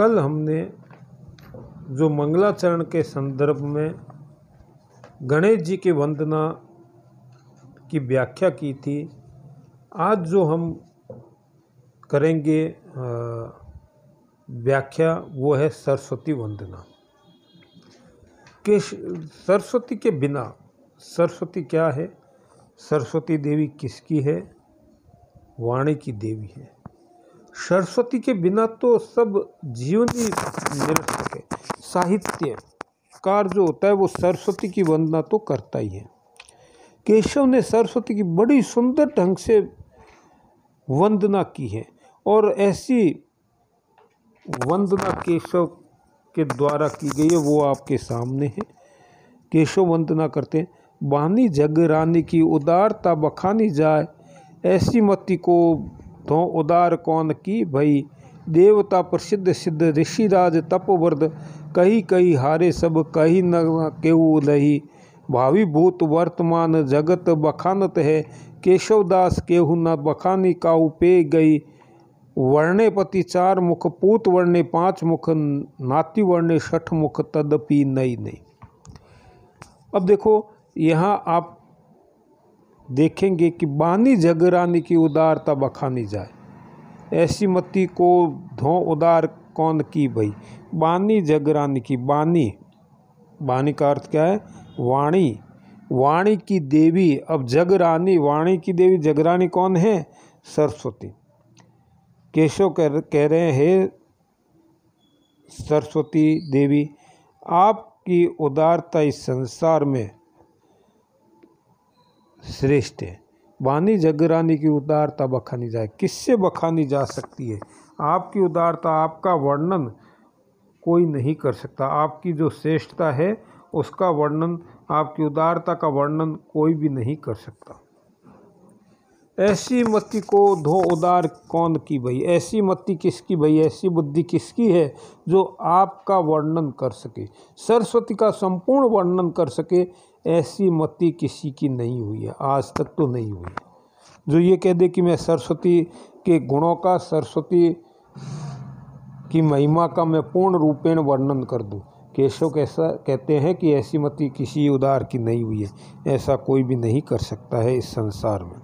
कल हमने जो मंगलाचरण के संदर्भ में गणेश जी की वंदना की व्याख्या की थी आज जो हम करेंगे व्याख्या वो है सरस्वती वंदना के सरस्वती के बिना सरस्वती क्या है सरस्वती देवी किसकी है वाणी की देवी है सरस्वती के बिना तो सब जीवन ही निरर्थक है साहित्य कार जो होता है वो सरस्वती की वंदना तो करता ही है केशव ने सरस्वती की बड़ी सुंदर ढंग से वंदना की है और ऐसी वंदना केशव के द्वारा की गई है वो आपके सामने है केशव वंदना करते हैं बानी जग रानी की उदारता बखानी जाए ऐसी मति को तो उदार कौन की भई देवता प्रसिद्ध सिद्ध ऋषिराज तपवर्द कही कही हारे सब कही न केऊ लही भावी भूत वर्तमान जगत बखानत है केशवदास केहू न बखानी काऊ पे गई वर्णे पति चार मुख पूत वर्णे पांच मुख नाती वर्णे छठ मुख तदपि नई नई अब देखो यहाँ आप देखेंगे कि बानी जगरानी की उदारता बखानी जाए ऐसी मती को धो उदार कौन की भई बानी जगरानी की बानी बानी का अर्थ क्या है वाणी वाणी की देवी अब जगरानी वाणी की देवी जगरानी कौन है सरस्वती केशव कह कह रहे हैं सरस्वती देवी आपकी उदारता इस संसार में श्रेष्ठ है वानी जगरानी की उदारता बखानी जाए किससे बखानी जा सकती है आपकी उदारता आपका वर्णन कोई नहीं कर सकता आपकी जो श्रेष्ठता है उसका वर्णन आपकी उदारता का वर्णन कोई भी नहीं कर सकता ऐसी मति को धो उदार कौन की भई ऐसी मति किसकी भई ऐसी बुद्धि किसकी है जो आपका वर्णन कर सके सरस्वती का संपूर्ण वर्णन कर सके ऐसी मती किसी की नहीं हुई है आज तक तो नहीं हुई जो ये कह दे कि मैं सरस्वती के गुणों का सरस्वती की महिमा का मैं पूर्ण रूपेण वर्णन कर दूँ केशव कैसा कहते हैं कि ऐसी मति किसी उदार की नहीं हुई है ऐसा कोई भी नहीं कर सकता है इस संसार में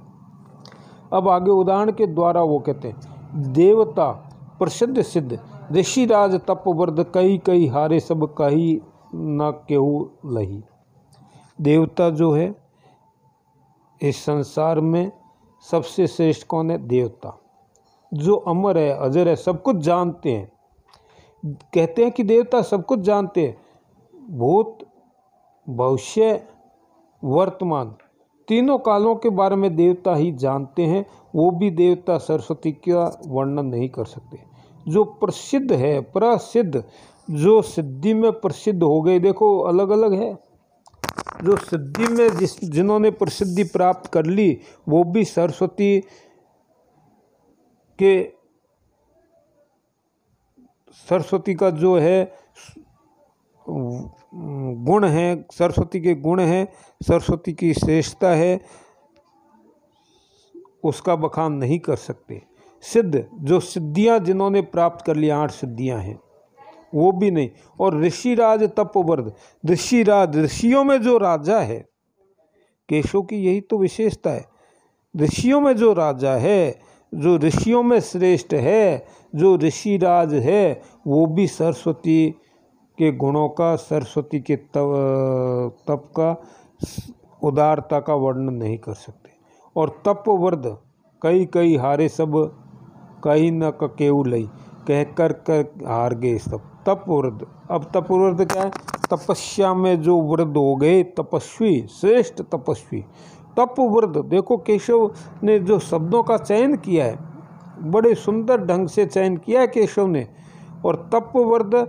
अब आगे उदाहरण के द्वारा वो कहते हैं देवता प्रसिद्ध सिद्ध ऋषिराज तपवर्ध कई कई हारे सब कही ना केहू लही देवता जो है इस संसार में सबसे श्रेष्ठ कौन है देवता जो अमर है अजर है सब कुछ जानते हैं कहते हैं कि देवता सब कुछ जानते हैं भूत भविष्य वर्तमान तीनों कालों के बारे में देवता ही जानते हैं वो भी देवता सरस्वती का वर्णन नहीं कर सकते जो प्रसिद्ध है प्रसिद्ध जो सिद्धि में प्रसिद्ध हो गए देखो अलग अलग है जो सिद्धि में जिस जिन्होंने प्रसिद्धि प्राप्त कर ली वो भी सरस्वती के सरस्वती का जो है गुण है सरस्वती के गुण हैं सरस्वती की श्रेष्ठता है उसका बखान नहीं कर सकते सिद्ध जो सिद्धियां जिन्होंने प्राप्त कर लिया आठ सिद्धियां हैं वो भी नहीं और ऋषिराज तपोवर्ध ऋषिराज ऋषियों में जो राजा है केशों की यही तो विशेषता है ऋषियों में जो राजा है जो ऋषियों में श्रेष्ठ है जो ऋषिराज है वो भी सरस्वती के गुणों का सरस्वती के तप तप का उदारता का वर्णन नहीं कर सकते और तपवर्ध कई कई हारे सब कहीं न केव लई कह कर कर हार गए सब तपवृद्ध अब तपवृद्ध क्या है तपस्या में जो वृद्ध हो गए तपस्वी श्रेष्ठ तपस्वी तपवृद्ध देखो केशव ने जो शब्दों का चयन किया है बड़े सुंदर ढंग से चयन किया है केशव ने और तपवृद्ध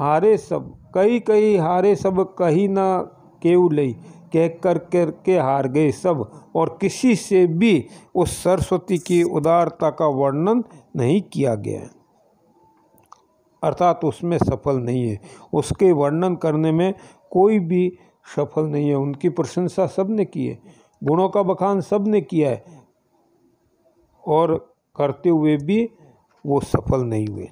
हारे सब कई कई हारे सब कही ना केव लई कह कर कर के हार गए सब और किसी से भी उस सरस्वती की उदारता का वर्णन नहीं किया गया है अर्थात उसमें सफल नहीं है उसके वर्णन करने में कोई भी सफल नहीं है उनकी प्रशंसा सब ने की है गुणों का बखान सब ने किया है और करते हुए भी वो सफल नहीं हुए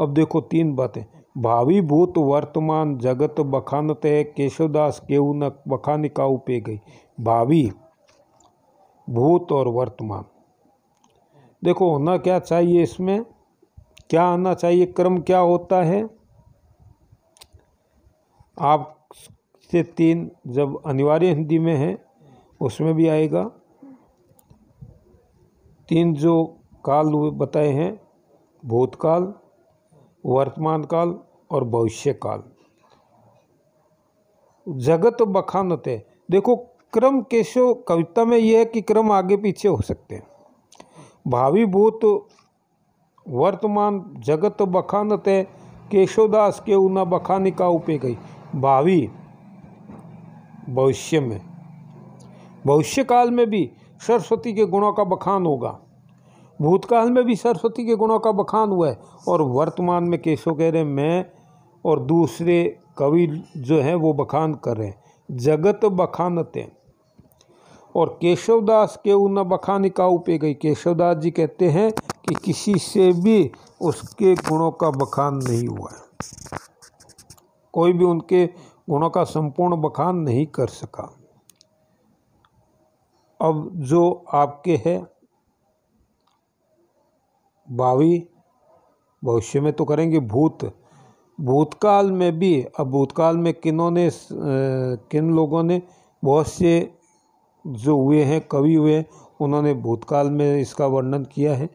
अब देखो तीन बातें भावी भूत वर्तमान जगत बखानत है केशवदास केहू न बखानिकाऊ पे गई भावी भूत और वर्तमान देखो होना क्या चाहिए इसमें क्या आना चाहिए क्रम क्या होता है आप से तीन जब अनिवार्य हिंदी में है उसमें भी आएगा तीन जो काल बताए हैं भूतकाल वर्तमान काल और भविष्य काल जगत बखानत है देखो क्रम केशव कविता में यह है कि क्रम आगे पीछे हो सकते हैं भावी भूत वर्तमान जगत જગત બખાનતે केशोदास के ऊना बखानी का उपे गई भावी भविष्य में भविष्य काल में भी सरस्वती के गुणों का बखान होगा भूतकाल में भी सरस्वती के गुणों का बखान हुआ है और वर्तमान में केशव कह रहे मैं और दूसरे कवि जो हैं वो बखान कर रहे हैं जगत बखानते और केशवदास के ऊना बखानी का उपे गई केशवदास जी कहते हैं कि किसी से भी उसके गुणों का बखान नहीं हुआ है कोई भी उनके गुणों का संपूर्ण बखान नहीं कर सका अब जो आपके है भावी भविष्य में तो करेंगे भूत भूतकाल में भी अब भूतकाल में किनों ने किन लोगों ने बहुत से जो हुए हैं कवि हुए हैं उन्होंने भूतकाल में इसका वर्णन किया है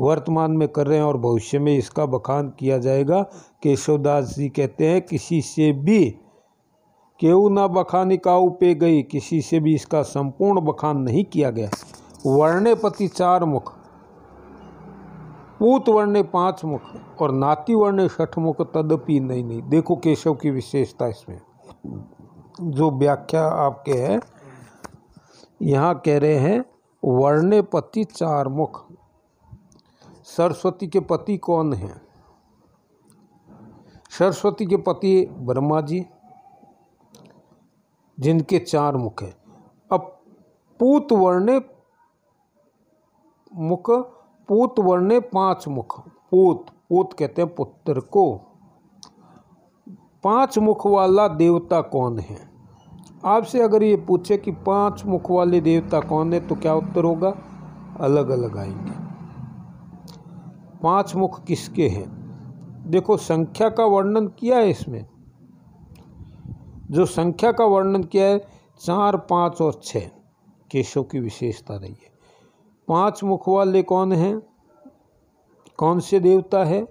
वर्तमान में कर रहे हैं और भविष्य में इसका बखान किया जाएगा केशवदास जी कहते हैं किसी से भी केऊ न बखानी का पे गई किसी से भी इसका संपूर्ण बखान नहीं किया गया वर्णे पति चार मुख पूत वर्णे पांच मुख और नाती वर्णे छठ मुख तदपि नहीं नहीं देखो केशव की विशेषता इसमें जो व्याख्या आपके है यहाँ कह रहे हैं वर्णे पति चार मुख सरस्वती के पति कौन हैं सरस्वती के पति ब्रह्मा जी जिनके चार मुख हैं अब पूत वर्णे मुख पूत वर्णे पांच मुख पूत पूत कहते हैं पुत्र को पांच मुख वाला देवता कौन है आपसे अगर ये पूछे कि पांच मुख वाले देवता कौन है तो क्या उत्तर होगा अलग अलग आएंगे पांच मुख किसके हैं देखो संख्या का वर्णन किया है इसमें जो संख्या का वर्णन किया है चार पाँच और छः केशों की विशेषता रही है पांच मुख वाले कौन हैं कौन से देवता है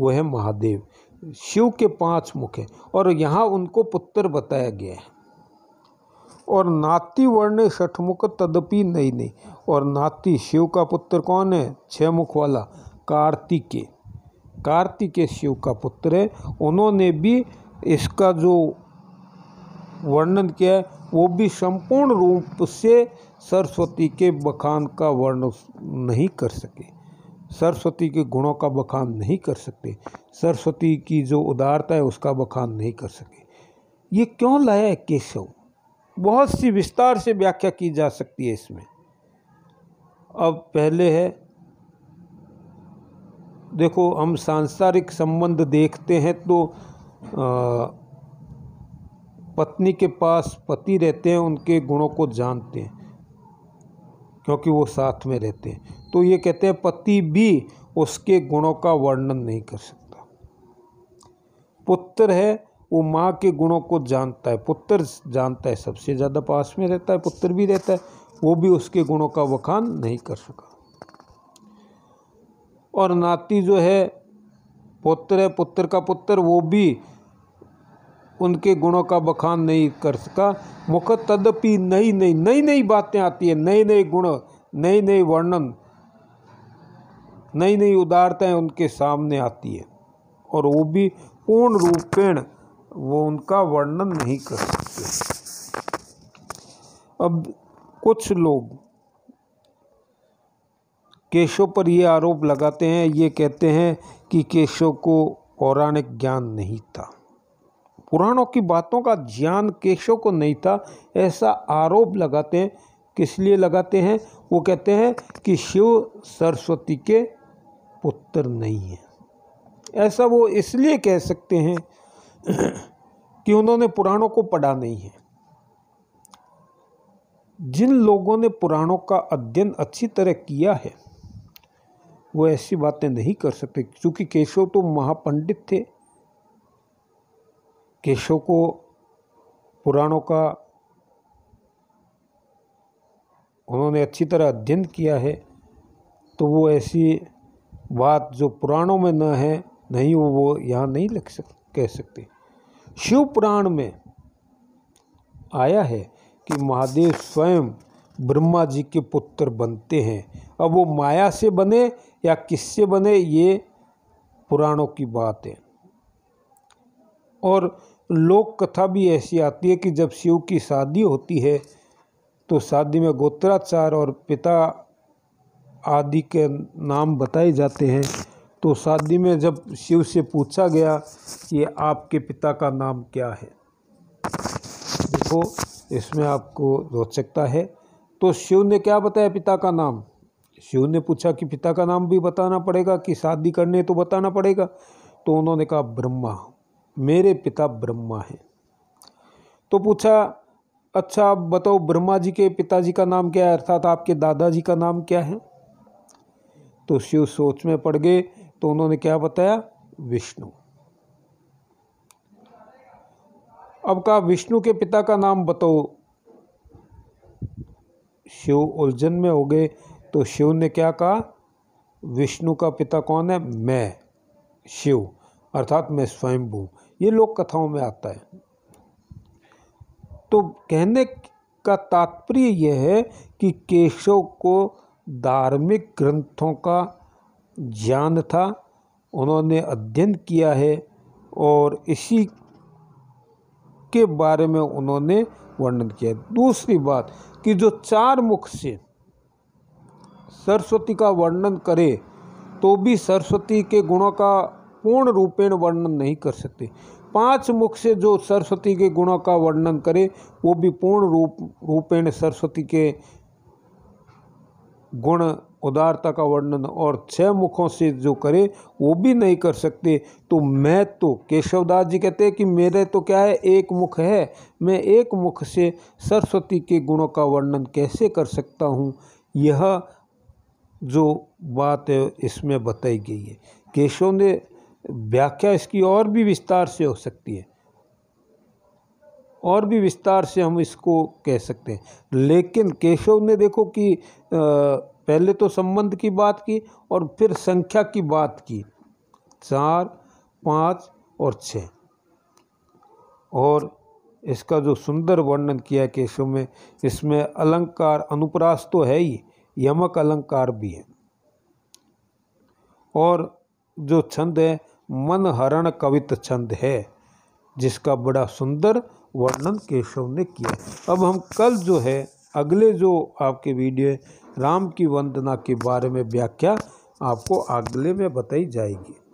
वह है महादेव शिव के पांच मुख हैं और यहाँ उनको पुत्र बताया गया है और नाति वर्ण षठमुख तदपि नहीं नहीं और नाती शिव का पुत्र कौन है छ मुख वाला कार्तिकेय कार्तिकेय शिव का पुत्र है उन्होंने भी इसका जो वर्णन किया है वो भी संपूर्ण रूप से सरस्वती के बखान का वर्णन नहीं कर सके सरस्वती के गुणों का बखान नहीं कर सकते सरस्वती की जो उदारता है उसका बखान नहीं कर सके ये क्यों लाया है केशव बहुत सी विस्तार से व्याख्या की जा सकती है इसमें अब पहले है देखो हम सांसारिक संबंध देखते हैं तो आ, पत्नी के पास पति रहते हैं उनके गुणों को जानते हैं क्योंकि वो साथ में रहते हैं तो ये कहते हैं पति भी उसके गुणों का वर्णन नहीं कर सकता पुत्र है वो माँ के गुणों को जानता है पुत्र जानता है सबसे ज़्यादा पास में रहता है पुत्र भी रहता है वो भी उसके गुणों का वखान नहीं कर सका और नाती जो है पुत्र है पुत्र का पुत्र वो भी उनके गुणों का बखान नहीं कर सका मुख तदपि नई नई नई नई बातें आती है नए नए गुण नए नए वर्णन नई नई उदारताएं उनके सामने आती है और वो भी पूर्ण रूपेण वो उनका वर्णन नहीं कर सकते अब कुछ लोग केशों पर ये आरोप लगाते हैं ये कहते हैं कि केशों को पौराणिक ज्ञान नहीं था पुराणों की बातों का ज्ञान केशों को नहीं था ऐसा आरोप लगाते हैं किस लिए लगाते हैं वो कहते हैं कि शिव सरस्वती के पुत्र नहीं हैं ऐसा वो इसलिए कह सकते हैं कि उन्होंने पुराणों को पढ़ा नहीं है जिन लोगों ने पुराणों का अध्ययन अच्छी तरह किया है वो ऐसी बातें नहीं कर सकते क्योंकि केशव तो महापंडित थे केशव को पुराणों का उन्होंने अच्छी तरह अध्ययन किया है तो वो ऐसी बात जो पुराणों में न है नहीं वो वो यहाँ नहीं लग सक कह सकते शिव पुराण में आया है कि महादेव स्वयं ब्रह्मा जी के पुत्र बनते हैं अब वो माया से बने या किससे बने ये पुराणों की बात है और लोक कथा भी ऐसी आती है कि जब शिव की शादी होती है तो शादी में गोत्राचार और पिता आदि के नाम बताए जाते हैं तो शादी में जब शिव से पूछा गया कि आपके पिता का नाम क्या है देखो इसमें आपको रोचकता है तो शिव ने क्या बताया पिता का नाम शिव ने पूछा कि पिता का नाम भी बताना पड़ेगा कि शादी करने तो बताना पड़ेगा तो उन्होंने कहा ब्रह्मा मेरे पिता ब्रह्मा हैं तो पूछा अच्छा आप बताओ ब्रह्मा जी के पिताजी का नाम क्या है अर्थात आपके दादाजी का नाम क्या है तो शिव सोच में पड़ गए तो उन्होंने क्या बताया विष्णु अब कहा विष्णु के पिता का नाम बताओ शिव उलझन में हो गए तो शिव ने क्या कहा विष्णु का पिता कौन है मैं शिव अर्थात मैं स्वयं हूँ ये लोक कथाओं में आता है तो कहने का तात्पर्य यह है कि केशव को धार्मिक ग्रंथों का ज्ञान था उन्होंने अध्ययन किया है और इसी के बारे में उन्होंने वर्णन किया दूसरी बात कि जो चार मुख से सरस्वती का वर्णन करे तो भी सरस्वती के गुणों का पूर्ण रूपेण वर्णन नहीं कर सकते पांच मुख से जो सरस्वती के गुणों का वर्णन करे वो भी पूर्ण रूप रूपेण सरस्वती के गुण उदारता का वर्णन और छह मुखों से जो करे वो भी नहीं कर सकते तो मैं तो केशवदास जी कहते हैं कि मेरे तो क्या है एक मुख है मैं एक मुख से सरस्वती के गुणों का वर्णन कैसे कर सकता हूँ यह जो बात है इसमें बताई गई है केशव ने व्याख्या इसकी और भी विस्तार से हो सकती है और भी विस्तार से हम इसको कह सकते हैं लेकिन केशव ने देखो कि आ, पहले तो संबंध की बात की और फिर संख्या की बात की चार पाँच और छ और इसका जो सुंदर वर्णन किया है केशव में इसमें अलंकार अनुप्रास तो है ही यमक अलंकार भी है और जो छंद है मन हरण कवित छंद है जिसका बड़ा सुंदर वर्णन केशव ने किया अब हम कल जो है अगले जो आपके वीडियो है राम की वंदना के बारे में व्याख्या आपको अगले में बताई जाएगी